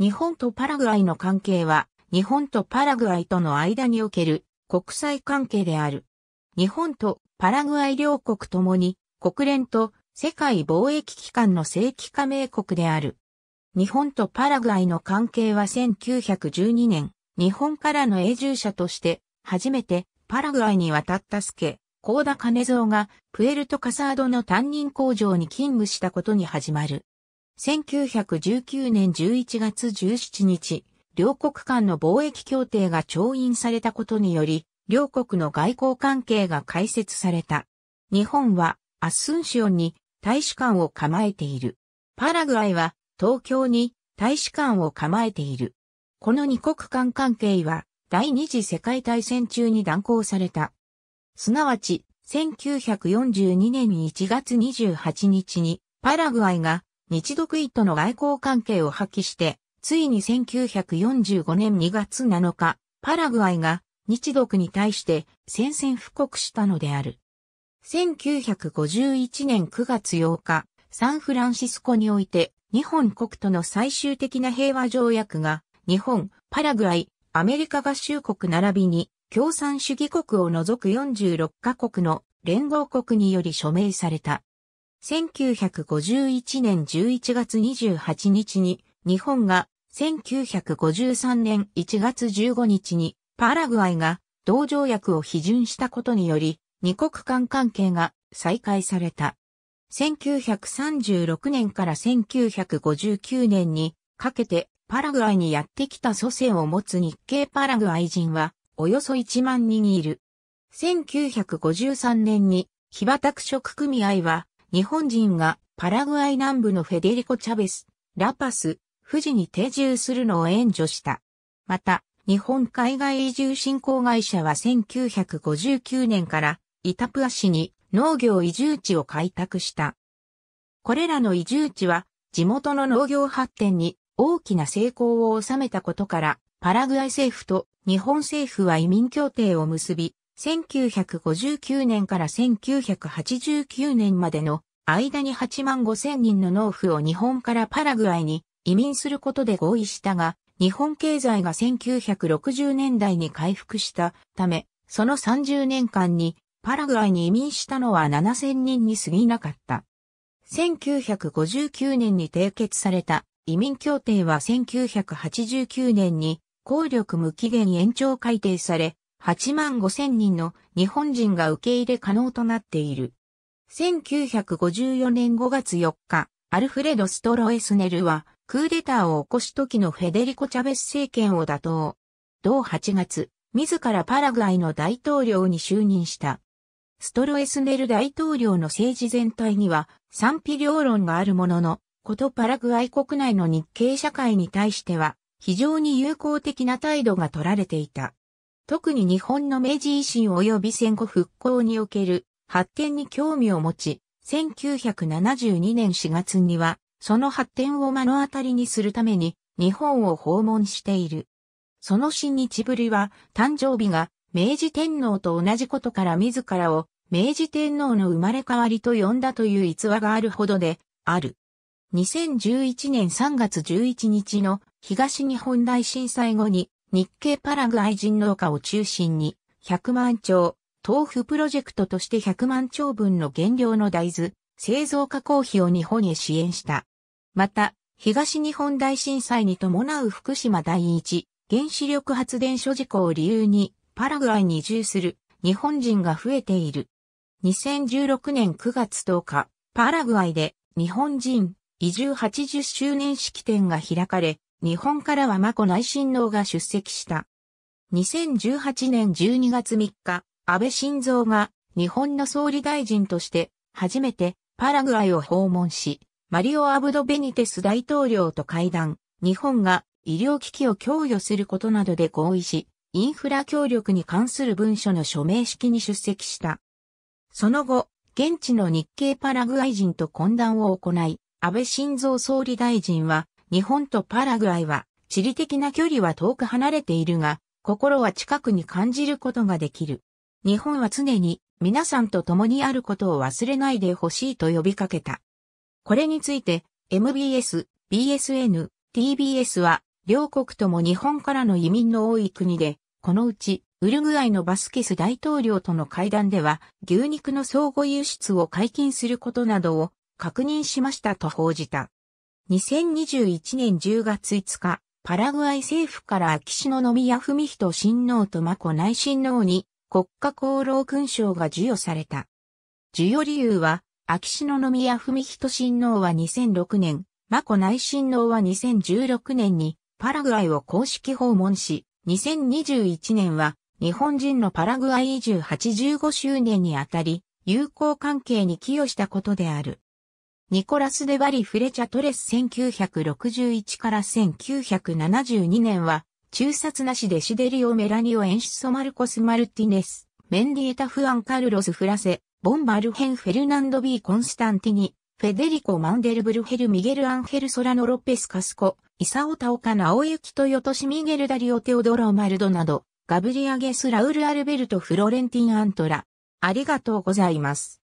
日本とパラグアイの関係は、日本とパラグアイとの間における国際関係である。日本とパラグアイ両国ともに、国連と世界貿易機関の正規加盟国である。日本とパラグアイの関係は1912年、日本からの永住者として、初めてパラグアイに渡ったスケ、高田金蔵がプエルトカサードの担任工場に勤務したことに始まる。1919年11月17日、両国間の貿易協定が調印されたことにより、両国の外交関係が開設された。日本はアッスンシオンに大使館を構えている。パラグアイは東京に大使館を構えている。この二国間関係は第二次世界大戦中に断交された。すなわち、1942年1月28日にパラグアイが日独伊との外交関係を破棄して、ついに1945年2月7日、パラグアイが日独に対して宣戦布告したのである。1951年9月8日、サンフランシスコにおいて日本国との最終的な平和条約が日本、パラグアイ、アメリカ合衆国並びに共産主義国を除く46カ国の連合国により署名された。1951年11月28日に日本が1953年1月15日にパラグアイが同条約を批准したことにより二国間関係が再開された。1936年から1959年にかけてパラグアイにやってきた祖先を持つ日系パラグアイ人はおよそ1万人いる。1953年に被畑職組合は日本人がパラグアイ南部のフェデリコ・チャベス、ラパス、富士に定住するのを援助した。また、日本海外移住振興会社は1959年からイタプア市に農業移住地を開拓した。これらの移住地は地元の農業発展に大きな成功を収めたことから、パラグアイ政府と日本政府は移民協定を結び、1959年から1989年までの間に8万5千人の農夫を日本からパラグアイに移民することで合意したが、日本経済が1960年代に回復したため、その30年間にパラグアイに移民したのは7千人に過ぎなかった。1959年に締結された移民協定は1989年に効力無期限延長改定され、8万5千人の日本人が受け入れ可能となっている。1954年5月4日、アルフレド・ストロエスネルは、クーデターを起こし時のフェデリコ・チャベス政権を打倒。同8月、自らパラグアイの大統領に就任した。ストロエスネル大統領の政治全体には賛否両論があるものの、ことパラグアイ国内の日系社会に対しては非常に友好的な態度が取られていた。特に日本の明治維新及び戦後復興における発展に興味を持ち、1972年4月には、その発展を目の当たりにするために日本を訪問している。その新日ぶりは、誕生日が明治天皇と同じことから自らを明治天皇の生まれ変わりと呼んだという逸話があるほどで、ある。2011年3月11日の東日本大震災後に日系パラグアイ人農家を中心に、100万丁、豆腐プロジェクトとして100万丁分の原料の大豆、製造加工費を日本へ支援した。また、東日本大震災に伴う福島第一原子力発電所事故を理由にパラグアイに移住する日本人が増えている。2016年9月10日、パラグアイで日本人移住80周年式典が開かれ、日本からは眞子内親王が出席した。2018年12月3日、安倍晋三が日本の総理大臣として初めてパラグアイを訪問し、マリオ・アブド・ベニテス大統領と会談、日本が医療機器を供与することなどで合意し、インフラ協力に関する文書の署名式に出席した。その後、現地の日系パラグアイ人と懇談を行い、安倍晋三総理大臣は日本とパラグアイは地理的な距離は遠く離れているが、心は近くに感じることができる。日本は常に皆さんと共にあることを忘れないでほしいと呼びかけた。これについて MBS、BSN、TBS は両国とも日本からの移民の多い国で、このうちウルグアイのバスケス大統領との会談では牛肉の相互輸出を解禁することなどを確認しましたと報じた。2021年10月5日、パラグアイ政府から秋篠宮文人親王と真子内親王に国家功労勲章が授与された。授与理由は、秋篠宮文人親王は2006年、真子内親王は2016年にパラグアイを公式訪問し、2021年は日本人のパラグアイ移住85周年にあたり、友好関係に寄与したことである。ニコラス・デ・バリ・フレチャトレス1961から1972年は、中殺なしでシデリオ・メラニオ・エンシソ・マルコス・マルティネス、メンディエタ・フアン・カルロス・フラセ、ボン・バルヘン・フェルナンド・ビー・コンスタンティニ、フェデリコ・マンデルブルヘル・ミゲル・アンヘル・ソラノ・ロペス・カスコ、イサオ・タオカ・ナオユキ・トヨトシ・ミゲル・ダリオ・テオドロ・マルドなど、ガブリア・ゲス・ラウル・アルベルト・フロレンティン・アントラ。ありがとうございます。